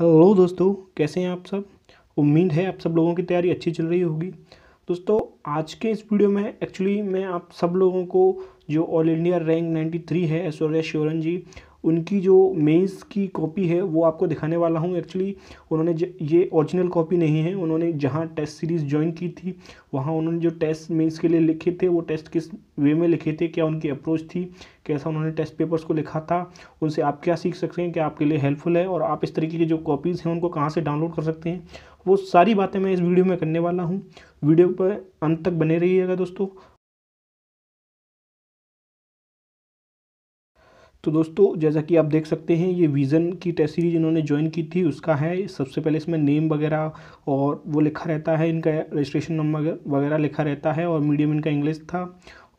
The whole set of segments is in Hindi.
हेलो दोस्तों कैसे हैं आप सब उम्मीद है आप सब लोगों की तैयारी अच्छी चल रही होगी दोस्तों आज के इस वीडियो में एक्चुअली मैं आप सब लोगों को जो ऑल इंडिया रैंक 93 है ऐश्वर्या श्योरन जी उनकी जो मेंस की कॉपी है वो आपको दिखाने वाला हूँ एक्चुअली उन्होंने ये ओरिजिनल कॉपी नहीं है उन्होंने जहाँ टेस्ट सीरीज़ ज्वाइन की थी वहाँ उन्होंने जो टेस्ट मेंस के लिए लिखे थे वो टेस्ट किस वे में लिखे थे क्या उनकी अप्रोच थी कैसा उन्होंने टेस्ट पेपर्स को लिखा था उनसे आप क्या सीख सकते हैं क्या आपके लिए हेल्पफुल है और आप इस तरीके की जो कॉपीज़ हैं उनको कहाँ से डाउनलोड कर सकते हैं वो सारी बातें मैं इस वीडियो में करने वाला हूँ वीडियो पर अंत तक बने रहिएगा दोस्तों तो दोस्तों जैसा कि आप देख सकते हैं ये विज़न की टेस्ट सीरीज इन्होंने ज्वाइन की थी उसका है सबसे पहले इसमें नेम वगैरह और वो लिखा रहता है इनका रजिस्ट्रेशन नंबर वगैरह लिखा रहता है और मीडियम इनका इंग्लिश था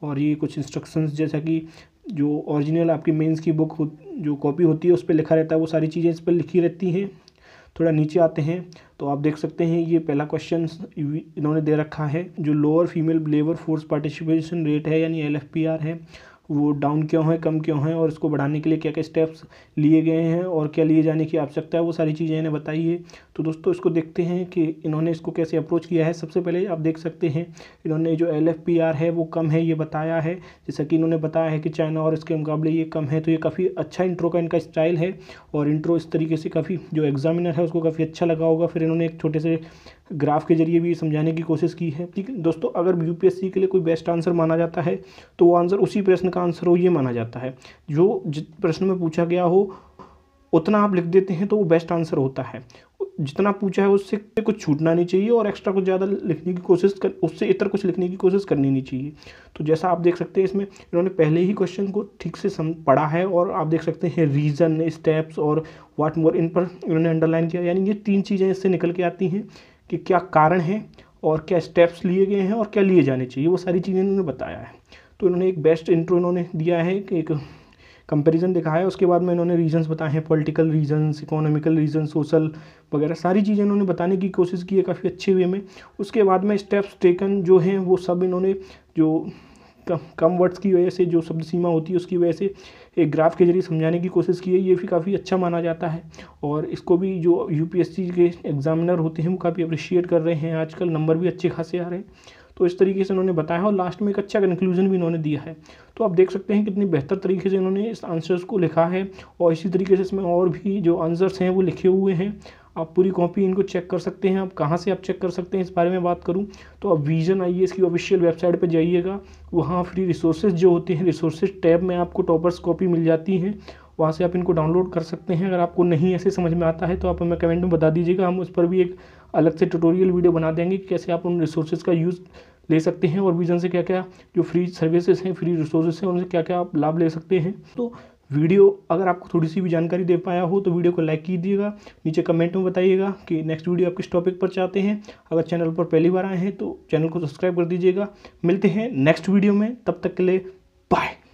और ये कुछ इंस्ट्रक्शंस जैसा कि जो ओरिजिनल आपकी मेंस की बुक हो जो कॉपी होती है उस पर लिखा रहता है वो सारी चीज़ें इस पर लिखी रहती हैं थोड़ा नीचे आते हैं तो आप देख सकते हैं ये पहला क्वेश्चन इन्होंने दे रखा है जो lower female labour force participation rate है यानी एल है वो डाउन क्यों है कम क्यों है और इसको बढ़ाने के लिए क्या क्या स्टेप्स लिए गए हैं और क्या लिए जाने की आवश्यकता है वो सारी चीज़ें इन्हें बताइए तो दोस्तों इसको देखते हैं कि इन्होंने इसको कैसे अप्रोच किया है सबसे पहले आप देख सकते हैं इन्होंने जो एल है वो कम है ये बताया है जैसा कि इन्होंने बताया है कि चाइना और इसके मुकाबले ये कम है तो ये काफ़ी अच्छा इंट्रो का इनका स्टाइल है और इंट्रो इस तरीके से काफ़ी जो एग्जामिनर है उसको काफ़ी अच्छा लगा होगा फिर इन्होंने एक छोटे से ग्राफ के जरिए भी समझाने की कोशिश की है ठीक है दोस्तों अगर यूपीएससी के लिए कोई बेस्ट आंसर माना जाता है तो वो आंसर उसी प्रश्न का इसका आंसर हो ये माना जाता है जो प्रश्न में पूछा गया हो उतना आप लिख देते हैं तो वो बेस्ट आंसर होता है जितना पूछा है उससे कुछ छूटना नहीं चाहिए और एक्स्ट्रा कुछ ज़्यादा लिखने की कोशिश कर उससे इतर कुछ लिखने की कोशिश करनी नहीं चाहिए तो जैसा आप देख सकते हैं इसमें इन्होंने पहले ही क्वेश्चन को ठीक से सम पढ़ा है और आप देख सकते हैं रीज़न स्टेप्स और वाट मोर इन पर इन्होंने अंडरलाइन किया यानी ये तीन चीज़ें इससे निकल के आती हैं कि क्या कारण है और क्या स्टेप्स लिए गए हैं और क्या लिए जाने चाहिए वो सारी चीज़ें इन्होंने बताया है तो इन्होंने एक बेस्ट इंट्रो इन्होंने दिया है कि एक कंपैरिजन दिखाया है उसके बाद में इन्होंने रीजंस बताए हैं political reasons economical reason social वगैरह सारी चीज़ें इन्होंने बताने की कोशिश की है काफ़ी अच्छे वे में उसके बाद में स्टेप्स टेकन जो हैं वो सब इन्होंने जो कम वर्ड्स की वजह से जो शब्द सीमा होती है उसकी वजह से एक ग्राफ के जरिए समझाने की कोशिश की है ये भी काफ़ी अच्छा माना जाता है और इसको भी जो यूपीएससी के एग्जामिनर होते हैं वो काफ़ी अप्रिशिएट कर रहे हैं आजकल नंबर भी अच्छे खासे आ रहे हैं तो इस तरीके से इन्होंने बताया और लास्ट में एक अच्छा कंक्लूजन भी इन्होंने दिया है तो आप देख सकते हैं कितने बेहतर तरीके से इन्होंने इस आंसर्स को लिखा है और इसी तरीके से इसमें और भी जो आंसर्स हैं वो लिखे हुए हैं आप पूरी कॉपी इनको चेक कर सकते हैं आप कहाँ से आप चेक कर सकते हैं इस बारे में बात करूँ तो आप विजन आई की ऑफिशियल वेबसाइट पर जाइएगा वहाँ फ्री रिसोर्सेज जो होते हैं रिसोर्सेज टैब में आपको टॉपर्स कॉपी मिल जाती हैं वहाँ से आप इनको डाउनलोड कर सकते हैं अगर आपको नहीं ऐसे समझ में आता है तो आप हमें कमेंट में बता दीजिएगा हम उस पर भी एक अलग से ट्यूटोरियल वीडियो बना देंगे कि कैसे आप उन रिसोर्सेज का यूज़ ले सकते हैं और विजन से क्या क्या जो फ्री सर्विसेज हैं फ्री रिसोर्सेज हैं उनसे क्या क्या आप लाभ ले सकते हैं तो वीडियो अगर आपको थोड़ी सी भी जानकारी दे पाया हो तो वीडियो को लाइक कीजिएगा नीचे कमेंट में बताइएगा कि नेक्स्ट वीडियो आप किस टॉपिक पर चाहते हैं अगर चैनल पर पहली बार आए हैं तो चैनल को सब्सक्राइब कर दीजिएगा मिलते हैं नेक्स्ट वीडियो में तब तक के लिए बाय